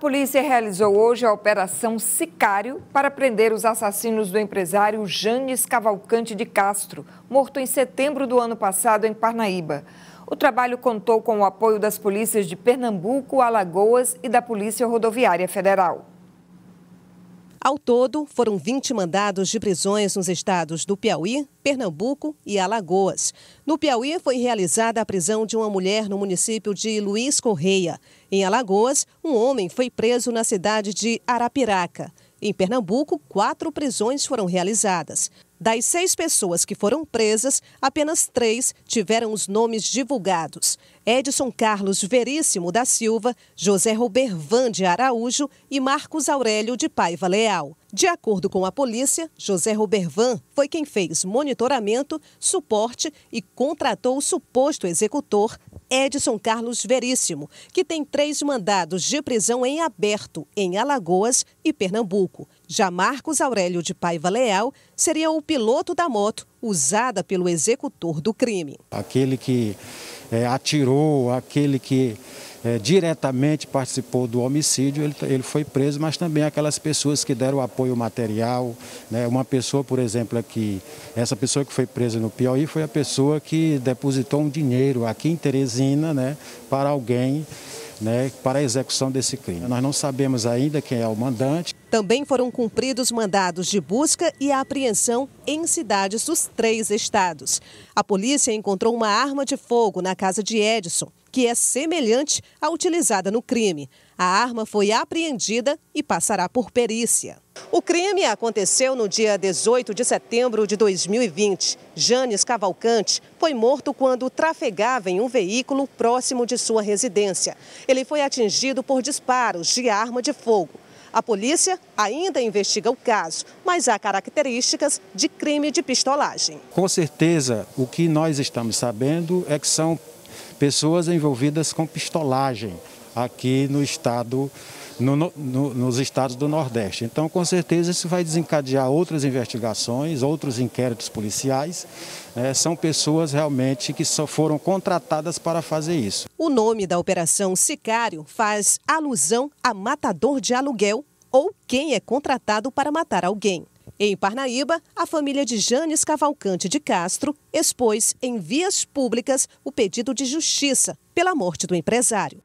polícia realizou hoje a Operação Sicário para prender os assassinos do empresário Janes Cavalcante de Castro, morto em setembro do ano passado em Parnaíba. O trabalho contou com o apoio das polícias de Pernambuco, Alagoas e da Polícia Rodoviária Federal. Ao todo, foram 20 mandados de prisões nos estados do Piauí, Pernambuco e Alagoas. No Piauí, foi realizada a prisão de uma mulher no município de Luiz Correia. Em Alagoas, um homem foi preso na cidade de Arapiraca. Em Pernambuco, quatro prisões foram realizadas. Das seis pessoas que foram presas, apenas três tiveram os nomes divulgados: Edson Carlos Veríssimo da Silva, José Van de Araújo e Marcos Aurélio de Paiva Leal. De acordo com a polícia, José Van foi quem fez monitoramento, suporte e contratou o suposto executor Edson Carlos Veríssimo, que tem três mandados de prisão em aberto em Alagoas e Pernambuco. Já Marcos Aurélio de Paiva Leal seria o piloto da moto usada pelo executor do crime. Aquele que é, atirou, aquele que é, diretamente participou do homicídio, ele, ele foi preso, mas também aquelas pessoas que deram apoio material. Né? Uma pessoa, por exemplo, aqui, essa pessoa que foi presa no Piauí foi a pessoa que depositou um dinheiro aqui em Teresina né, para alguém né, para a execução desse crime. Nós não sabemos ainda quem é o mandante. Também foram cumpridos mandados de busca e apreensão em cidades dos três estados. A polícia encontrou uma arma de fogo na casa de Edson, que é semelhante à utilizada no crime. A arma foi apreendida e passará por perícia. O crime aconteceu no dia 18 de setembro de 2020. Janes Cavalcante foi morto quando trafegava em um veículo próximo de sua residência. Ele foi atingido por disparos de arma de fogo. A polícia ainda investiga o caso, mas há características de crime de pistolagem. Com certeza, o que nós estamos sabendo é que são pessoas envolvidas com pistolagem aqui no estado, no, no, nos estados do Nordeste. Então, com certeza, isso vai desencadear outras investigações, outros inquéritos policiais. É, são pessoas realmente que só foram contratadas para fazer isso. O nome da operação Sicário faz alusão a matador de aluguel ou quem é contratado para matar alguém. Em Parnaíba, a família de Janes Cavalcante de Castro expôs em vias públicas o pedido de justiça pela morte do empresário.